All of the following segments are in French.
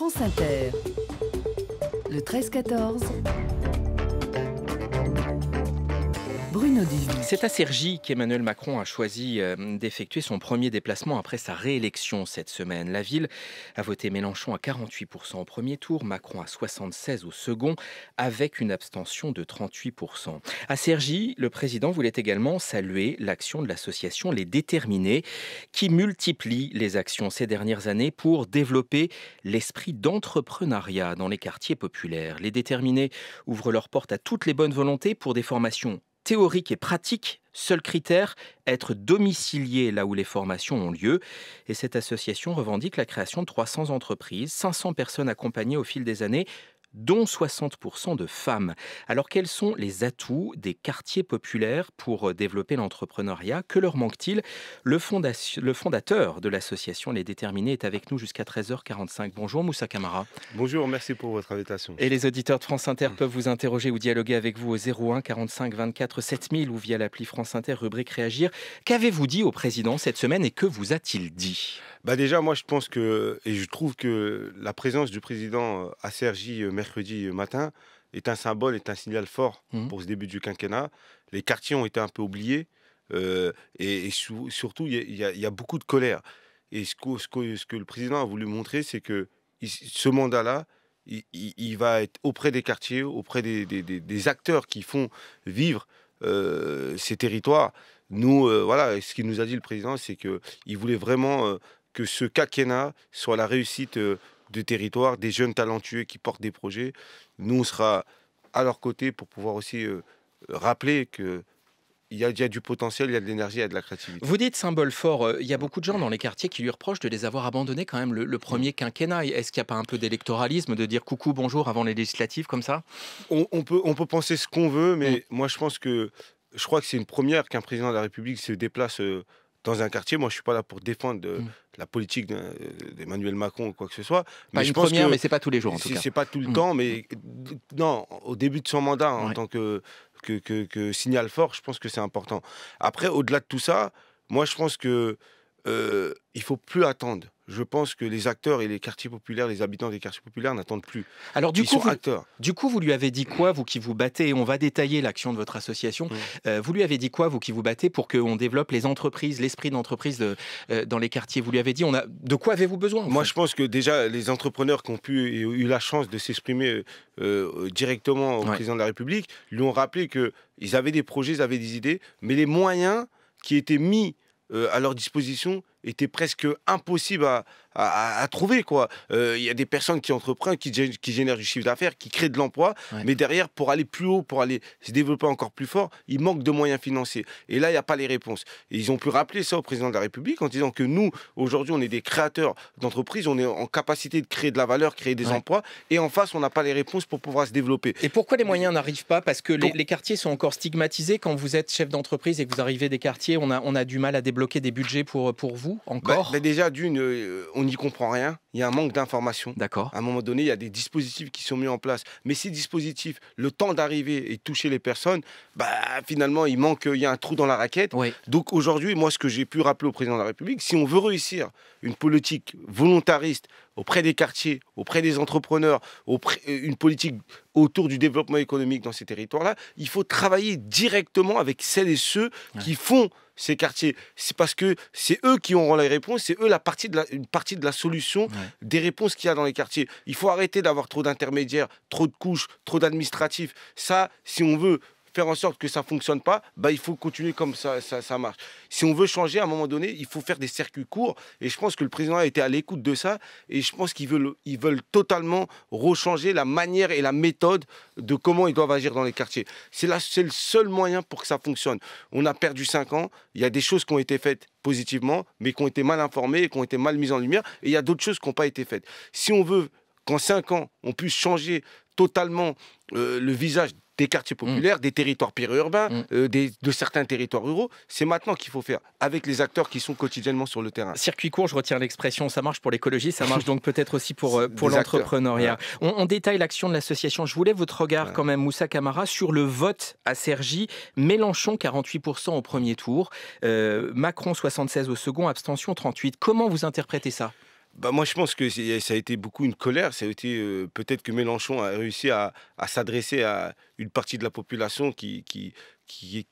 France Inter. Le 13-14. Bruno C'est à Cergy qu'Emmanuel Macron a choisi euh, d'effectuer son premier déplacement après sa réélection cette semaine. La ville a voté Mélenchon à 48% au premier tour, Macron à 76% au second, avec une abstention de 38%. À sergi le président voulait également saluer l'action de l'association Les Déterminés, qui multiplie les actions ces dernières années pour développer l'esprit d'entrepreneuriat dans les quartiers populaires. Les Déterminés ouvrent leurs portes à toutes les bonnes volontés pour des formations théorique et pratique. Seul critère, être domicilié là où les formations ont lieu. Et cette association revendique la création de 300 entreprises, 500 personnes accompagnées au fil des années dont 60% de femmes. Alors quels sont les atouts des quartiers populaires pour euh, développer l'entrepreneuriat Que leur manque-t-il le, fondateur de l'association Les Déterminés est avec nous jusqu'à 13h45. Bonjour Moussa Camara. Bonjour, merci pour votre invitation. Et les auditeurs de France Inter mm. peuvent vous interroger ou dialoguer avec vous au 01 45 24 7000 ou via l'appli France Inter rubrique Réagir. Qu'avez-vous dit au président cette semaine et que vous a-t-il dit bah Déjà, moi je pense que, et je trouve que la présence du président euh, à Sergi euh, mercredi euh, matin est un symbole, est un signal fort mmh. pour ce début du quinquennat. Les quartiers ont été un peu oubliés euh, et, surtout, il y, a beaucoup de colère. Et ce que, le président a voulu montrer, c'est que ce mandat-là, il, va être auprès des quartiers, auprès des, acteurs qui font vivre euh, ces territoires. Nous, voilà, ce qu'il nous a dit le président, c'est qu'il voulait vraiment que ce quinquennat soit la réussite de territoire, des jeunes talentueux qui portent des projets. Nous, on sera à leur côté pour pouvoir aussi euh, rappeler que il y, a, du potentiel, il y a de l'énergie, il y a de la créativité. Vous dites symbole fort, euh, il y a mm. beaucoup de gens dans les quartiers qui lui reprochent de les avoir abandonnés quand même le, premier mm. quinquennat. Est-ce qu'il n'y a pas un peu d'électoralisme, de dire coucou, bonjour avant les législatives comme ça on, peut, on peut penser ce qu'on veut, mais mm. moi je pense que je crois que c'est une première qu'un président de la République se déplace euh, dans un quartier. Moi, je suis pas là pour défendre euh, hmm. la politique euh, d'Emmanuel Macron ou quoi que ce soit. mais je pense première, que mais c'est pas tous les jours en tout C'est pas tout le hmm. temps, mais non, au début de son mandat, en tant que que, que, signal fort, je pense que c'est important. Après, au-delà de tout ça, moi, je pense que il euh, il faut plus attendre. Je pense que les acteurs et les quartiers populaires, les habitants des quartiers populaires n'attendent plus. Alors du coup, du coup, vous lui avez dit quoi, vous qui vous battez On va détailler l'action de votre association. Mmh. Euh, vous lui avez dit quoi, vous qui vous battez pour qu'on développe les entreprises, l'esprit d'entreprise euh, dans les quartiers Vous lui avez dit, on a de quoi avez-vous besoin Moi, je pense que déjà les entrepreneurs qui ont pu eu la chance de s'exprimer directement au président de la République lui ont rappelé que ils avaient des projets, ils avaient des idées, mais les moyens qui étaient mis euh, à leur disposition était presque impossible à, à, trouver. quoi. Euh, il y a des personnes qui entreprennent, qui, qui génèrent du chiffre d'affaires, qui créent de l'emploi, mais derrière, pour aller plus haut, pour aller se développer encore plus fort, il manque de moyens financiers. Et là, il n'y a pas les réponses. ils ont pu rappeler ça au président de la République en disant que nous, aujourd'hui, on est des créateurs d'entreprises, on est en capacité de créer de la valeur, créer des emplois, et en face, on n'a pas les réponses pour pouvoir se développer. Et pourquoi les moyens n'arrivent pas Parce que les, quartiers sont encore stigmatisés. Quand vous êtes chef d'entreprise et que vous arrivez des quartiers, on a, on a du mal à débloquer des budgets pour, pour vous bah, encore bah, Déjà, d'une, euh, on n'y comprend rien, il y a un manque d'information. D'accord. À un moment donné, il y a des dispositifs qui sont mis en place. Mais ces dispositifs, le temps d'arriver et toucher les personnes, bah, finalement, il manque, il y a un trou dans la raquette. Donc aujourd'hui, moi, ce que j'ai pu rappeler au président de la République, si on veut réussir une politique volontariste auprès des quartiers, auprès des entrepreneurs, euh, une politique autour du développement économique dans ces territoires-là, il faut travailler directement avec celles et ceux qui font ces quartiers. C'est parce que c'est eux qui auront les réponses, c'est eux la partie de la, une partie de la solution des réponses qu'il y a dans les quartiers. Il faut arrêter d'avoir trop d'intermédiaires, trop de couches, trop d'administratifs. Ça, si on veut faire en sorte que ça ne fonctionne pas, bah, il faut continuer comme ça, ça, marche. Si on veut changer, à un moment donné, il faut faire des circuits courts. Et je pense que le président a été à l'écoute de ça. Et je pense qu'ils veulent, ils veulent totalement rechanger la manière et la méthode de comment ils doivent agir dans les quartiers. C'est le seul moyen pour que ça fonctionne. On a perdu cinq ans. Il y a des choses qui ont été faites positivement, mais qui ont été mal informées, qui ont été mal mises en lumière. Et il y a d'autres choses qui n'ont pas été faites. Si on veut qu'en cinq ans, on puisse changer totalement euh, le visage des quartiers mm. populaires, des territoires périurbains, mm. euh, de certains territoires ruraux. C'est maintenant qu'il faut faire, avec les acteurs qui sont quotidiennement sur le terrain. Circuit court, je retiens l'expression, ça marche pour l'écologie, ça marche donc peut-être aussi pour, euh, pour l'entrepreneuriat. On, détaille l'action de l'association. Je voulais votre regard quand même, Moussa Camara, sur le vote à Sergi. Mélenchon, 48% au premier tour, euh, Macron, 76% au second, abstention 38%. Comment vous interprétez ça bah, moi, je pense que ça a été beaucoup une colère. Ça a été peut-être que Mélenchon a réussi à, s'adresser à une partie de la population qui,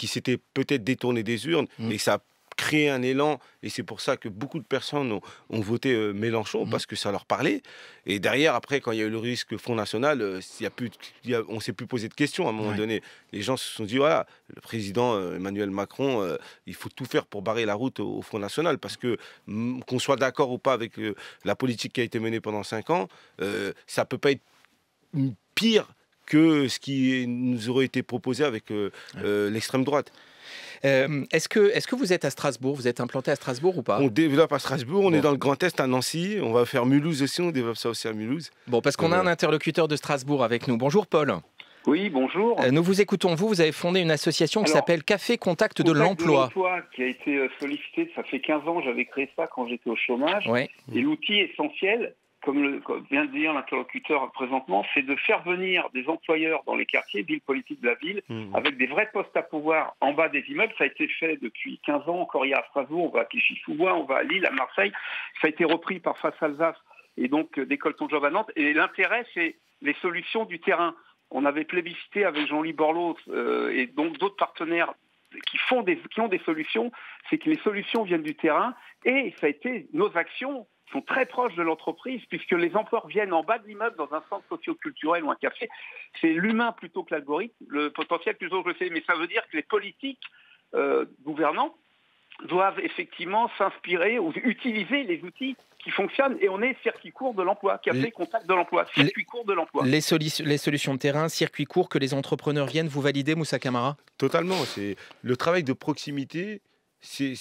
s'était peut-être détournée des urnes et mmh. ça créer un élan. Et c'est pour ça que beaucoup de personnes ont, voté euh, Mélenchon, mmh. parce que ça leur parlait. Et derrière, après, quand il y a eu le risque Front National, euh, on ne s'est plus posé de questions à un moment donné. Les gens se sont dit, voilà, le président euh, Emmanuel Macron, il faut tout faire pour barrer la route au, Front National, parce que mmh, qu'on soit d'accord ou pas avec la politique qui a été menée pendant cinq ans, ça ne peut pas être pire que ce qui nous aurait été proposé avec l'extrême droite. Euh, est-ce, que, est-ce que vous êtes à Strasbourg Vous êtes implanté à Strasbourg ou pas On développe à Strasbourg, on est dans le Grand Est à Nancy, on va faire Mulhouse aussi, on développe ça aussi à Mulhouse. Bon, parce qu'on a euh, un interlocuteur de Strasbourg avec nous. Bonjour Paul. Oui, bonjour. Euh, nous vous écoutons. Vous, vous avez fondé une association qui s'appelle Café Contact, de l'Emploi. l'emploi. qui a été sollicité, ça fait 15 ans, j'avais créé ça quand j'étais au chômage. Et l'outil essentiel, comme, vient de dire l'interlocuteur présentement, c'est de faire venir des employeurs dans les quartiers, villes politiques de la ville, mhm. avec des vrais postes à pouvoir en bas des immeubles. Ça a été fait depuis 15 ans, encore il y a à Strasbourg, on va à pichy sous bois on va à Lille, à Marseille. Ça a été repris par Face Alsace et donc euh, d'école ton job à Et l'intérêt, c'est les solutions du terrain. On avait plébiscité avec Jean-Louis Borloo euh, et donc d'autres partenaires qui, qui ont des solutions, c'est que les solutions viennent du terrain et ça a été nos actions sont très proches de l'entreprise puisque les emplois viennent en bas de l'immeuble dans un centre socioculturel ou un café. C'est l'humain plutôt que l'algorithme, le potentiel plutôt que le fait. Mais ça veut dire que les politiques euh, gouvernants doivent effectivement s'inspirer ou utiliser les outils qui fonctionnent. Et on est circuit court de l'emploi, café, contact de l'emploi, circuit court de l'emploi. Les, les, solutions de terrain, circuit court que les entrepreneurs viennent vous valider, Moussa Camara Totalement. C'est le travail de proximité, c'est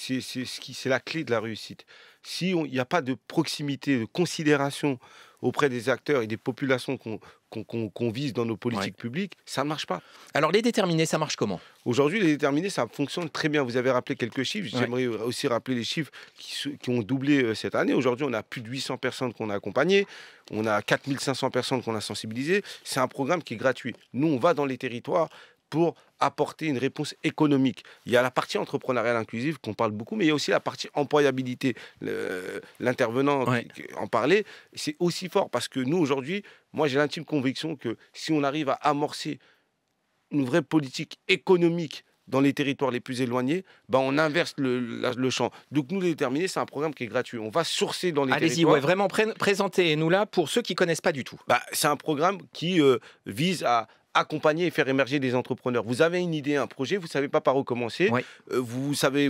la clé de la réussite. Si n'y a pas de proximité, de considération auprès des acteurs et des populations qu'on vise dans nos politiques publiques, ça ne marche pas. Alors les déterminés, ça marche comment Aujourd'hui, les déterminés, ça fonctionne très bien. Vous avez rappelé quelques chiffres. J'aimerais aussi rappeler les chiffres qui, ont doublé euh, cette année. Aujourd'hui, on a plus de 800 personnes qu'on a accompagnées. On a 4500 personnes qu'on a sensibilisées. C'est un programme qui est gratuit. Nous, on va dans les territoires pour apporter une réponse économique. Il y a la partie entrepreneuriale inclusive qu'on parle beaucoup, mais il y a aussi la partie employabilité. L'intervenant en parlait, c'est aussi fort parce que nous, aujourd'hui, moi j'ai l'intime conviction que si on arrive à amorcer une vraie politique économique dans les territoires les plus éloignés, ben on inverse le, champ. Donc nous, déterminer, c'est un programme qui est gratuit. On va sourcer dans les territoires. Allez-y, ouais, vraiment présentez-nous là pour ceux qui ne connaissent pas du tout. Bah, c'est un programme qui euh, vise à accompagner et faire émerger des entrepreneurs. Vous avez une idée, un projet, vous ne savez pas par où commencer, euh, vous savez,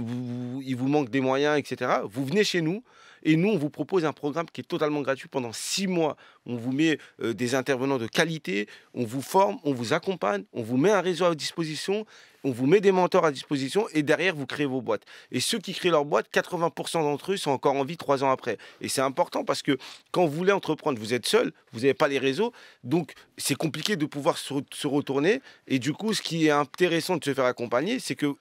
il vous manque des moyens, etc. Vous venez chez nous et nous, on vous propose un programme qui est totalement gratuit pendant six mois. On vous met euh, des intervenants de qualité, on vous forme, on vous accompagne, on vous met un réseau à disposition, on vous met des mentors à disposition et derrière, vous créez vos boîtes. Et ceux qui créent leurs boîtes, 80% d'entre eux sont encore en vie trois ans après. Et c'est important parce que quand vous voulez entreprendre, vous êtes seul, vous n'avez pas les réseaux, donc c'est compliqué de pouvoir se retourner. Et du coup, ce qui est intéressant de se faire accompagner, c'est que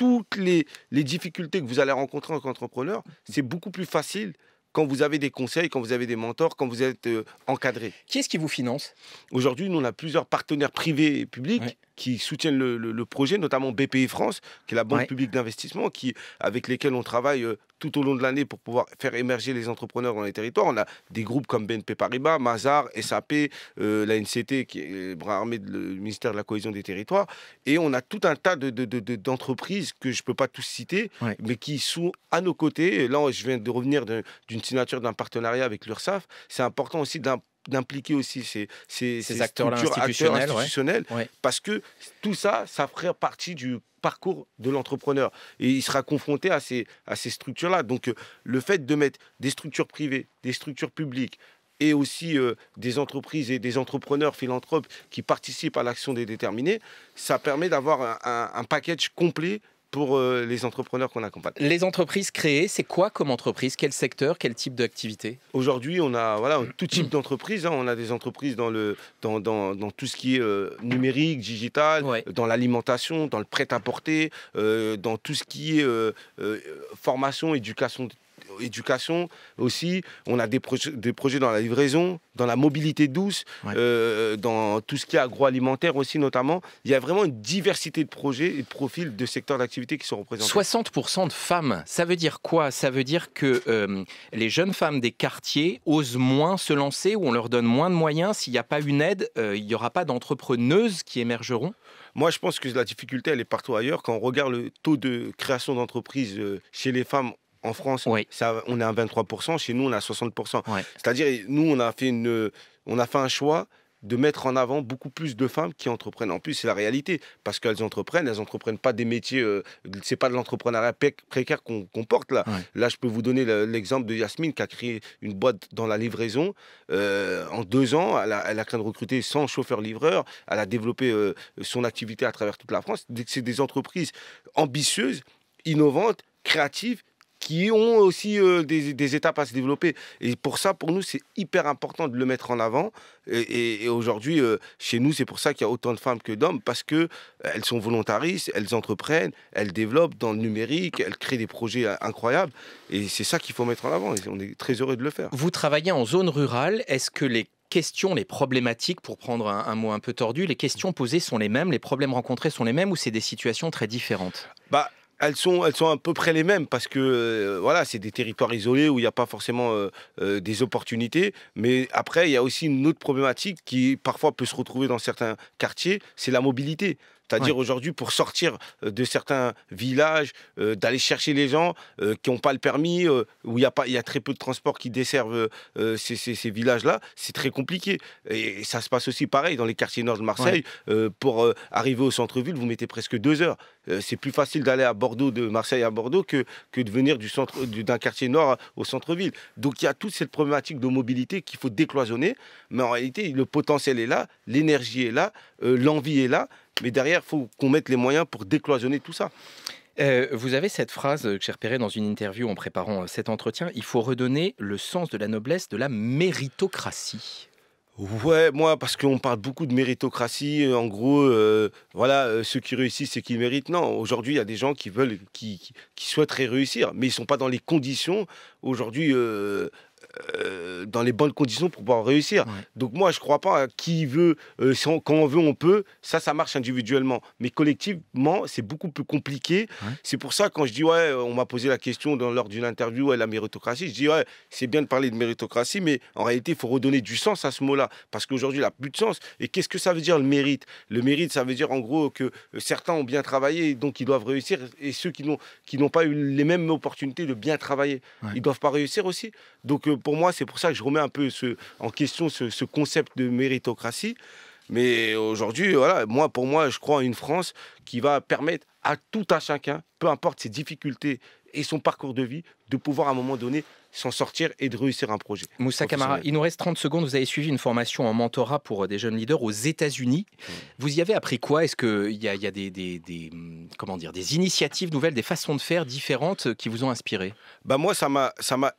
toutes les, difficultés que vous allez rencontrer en tant qu'entrepreneur, c'est beaucoup plus facile quand vous avez des conseils, quand vous avez des mentors, quand vous êtes euh, encadré. Qui est-ce qui vous finance Aujourd'hui, nous, on a plusieurs partenaires privés et publics qui soutiennent le, projet, notamment BPI France, qui est la banque publique d'investissement, qui, avec lesquels on travaille euh, tout au long de l'année pour pouvoir faire émerger les entrepreneurs dans les territoires. On a des groupes comme BNP Paribas, Mazar, SAP, euh, la NCT, qui est le bras armé du ministère de la cohésion des territoires. Et on a tout un tas d'entreprises de, de, que je ne peux pas tous citer, mais qui sont à nos côtés. là, je viens de revenir d'une signature d'un partenariat avec l'URSAF. C'est important aussi d'un d'impliquer aussi ces, acteurs institutionnels, parce que tout ça, ça ferait partie du parcours de l'entrepreneur et il sera confronté à ces, structures-là. Donc euh, le fait de mettre des structures privées, des structures publiques, et aussi euh, des entreprises et des entrepreneurs philanthropes qui participent à l'action des déterminés, ça permet d'avoir un, un package complet pour euh, les entrepreneurs qu'on accompagne. Les entreprises créées, c'est quoi comme entreprise Quel secteur Quel type d'activité Aujourd'hui, on a voilà, mm. tout type d'entreprise. Hein. On a des entreprises dans, le, dans, dans, tout ce qui est euh, numérique, digital, dans l'alimentation, dans le prêt-à-porter, euh, dans tout ce qui est formation, éducation éducation aussi. On a des, des, projets dans la livraison, dans la mobilité douce, euh, dans tout ce qui est agroalimentaire aussi notamment. Il y a vraiment une diversité de projets et de profils de secteurs d'activité qui sont représentés. 60% de femmes, ça veut dire quoi Ça veut dire que euh, les jeunes femmes des quartiers osent moins se lancer ou on leur donne moins de moyens. S'il n'y a pas une aide, euh, il n'y aura pas d'entrepreneuses qui émergeront moi, je pense que la difficulté, elle est partout ailleurs. Quand on regarde le taux de création d'entreprises chez les femmes en France. Ça, on est à 23%, chez nous, on est à 60%. C'est-à-dire, nous, on a, fait une, on a fait un choix de mettre en avant beaucoup plus de femmes qui entreprennent. En plus, c'est la réalité, parce qu'elles entreprennent, elles entreprennent pas des métiers, Ce euh, c'est pas de l'entrepreneuriat précaire qu'on comporte porte là. Là, je peux vous donner l'exemple de Yasmine qui a créé une boîte dans la livraison. Euh, en deux ans, elle a, elle a de recruter 100 chauffeurs-livreurs, elle a développé euh, son activité à travers toute la France. C'est des entreprises ambitieuses, innovantes, créatives, qui ont aussi euh, des, étapes à se développer. Et pour ça, pour nous, c'est hyper important de le mettre en avant. Et, aujourd'hui, euh, chez nous, c'est pour ça qu'il y a autant de femmes que d'hommes, parce que euh, elles sont volontaristes, elles entreprennent, elles développent dans le numérique, elles créent des projets incroyables. Et c'est ça qu'il faut mettre en avant. Et on est très heureux de le faire. Vous travaillez en zone rurale. Est-ce que les questions, les problématiques, pour prendre un, un, mot un peu tordu, les questions posées sont les mêmes, les problèmes rencontrés sont les mêmes ou c'est des situations très différentes bah, elles sont, à peu près les mêmes parce que euh, voilà, c'est des territoires isolés où il n'y a pas forcément euh, euh, des opportunités. Mais après, il y a aussi une autre problématique qui parfois peut se retrouver dans certains quartiers, c'est la mobilité. C'est-à-dire aujourd'hui, pour sortir euh, de certains villages, euh, d'aller chercher les gens euh, qui n'ont pas le permis, où il y, a très peu de transports qui desservent ces, villages-là, c'est très compliqué. Et, ça se passe aussi pareil dans les quartiers nord de Marseille. pour arriver au centre-ville, vous mettez presque deux heures. c'est plus facile d'aller à Bordeaux, de Marseille à Bordeaux, que, de venir du d'un quartier nord au centre-ville. Donc il y a toute cette problématique de mobilité qu'il faut décloisonner. Mais en réalité, le potentiel est là, l'énergie est là, l'envie est là. Mais derrière, il faut qu'on mette les moyens pour décloisonner tout ça. Euh, vous avez cette phrase que j'ai repérée dans une interview en préparant euh, cet entretien. Il faut redonner le sens de la noblesse de la méritocratie. Ouais, moi, parce qu'on parle beaucoup de méritocratie. Euh, en gros, voilà, ceux qui réussissent, c'est qu'ils méritent. Non, aujourd'hui, il y a des gens qui veulent, qui, qui, souhaiteraient réussir, mais ils ne sont pas dans les conditions. Aujourd'hui, euh, dans les bonnes conditions pour pouvoir réussir. Donc moi, je ne crois pas à qui veut, euh, quand on veut, on peut. Ça, ça marche individuellement. Mais collectivement, c'est beaucoup plus compliqué. C'est pour ça, quand je dis, ouais, on m'a posé la question dans, lors d'une interview, la méritocratie, je dis, ouais, c'est bien de parler de méritocratie, mais en réalité, il faut redonner du sens à ce mot-là. Parce qu'aujourd'hui, il n'a plus de sens. Et qu'est-ce que ça veut dire, le mérite Le mérite, ça veut dire, en gros, que euh, certains ont bien travaillé, donc ils doivent réussir. Et ceux qui n'ont pas eu les mêmes opportunités de bien travailler, ils ne doivent pas réussir aussi. Donc, pour moi, c'est pour ça que je remets un peu en question ce, concept de méritocratie. Mais aujourd'hui, voilà, moi, pour moi, je crois à une France qui va permettre à tout à chacun, peu importe ses difficultés et son parcours de vie, de pouvoir à un moment donné s'en sortir et de réussir un projet. Moussa Kamara, il nous reste 30 secondes. Vous avez suivi une formation en mentorat pour euh, des jeunes leaders aux États-Unis. Hmm. Vous y avez appris quoi Est-ce qu'il y a, y a des, hmm, comment dire, des initiatives nouvelles, des façons de faire différentes euh, qui vous ont inspiré bah Moi, ça m'a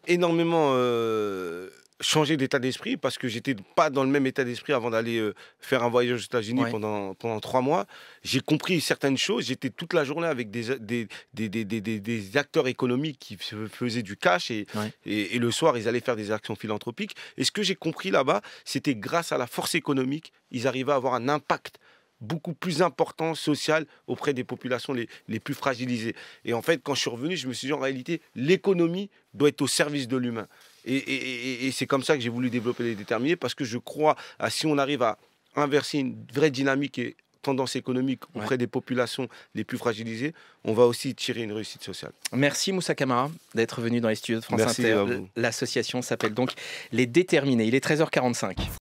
énormément euh, changer d'état d'esprit parce que j'étais pas dans le même état d'esprit avant d'aller euh, faire un voyage aux États-Unis pendant, pendant trois mois. J'ai compris certaines choses. J'étais toute la journée avec des, des, des, des, des acteurs économiques qui faisaient du cash et, et, et, le soir, ils allaient faire des actions philanthropiques. Et ce que j'ai compris là-bas, c'était grâce à la force économique, ils arrivaient à avoir un impact beaucoup plus important social auprès des populations les, les plus fragilisées. Et en fait, quand je suis revenu, je me suis dit en réalité, l'économie doit être au service de l'humain. Et, c'est comme ça que j'ai voulu développer les déterminés parce que je crois à si on arrive à inverser une vraie dynamique et tendance économique auprès des populations les plus fragilisées, on va aussi tirer une réussite sociale. Merci Moussa Kamara d'être venu dans les studios de France Inter. L'association s'appelle donc Les Déterminés. Il est 13h45.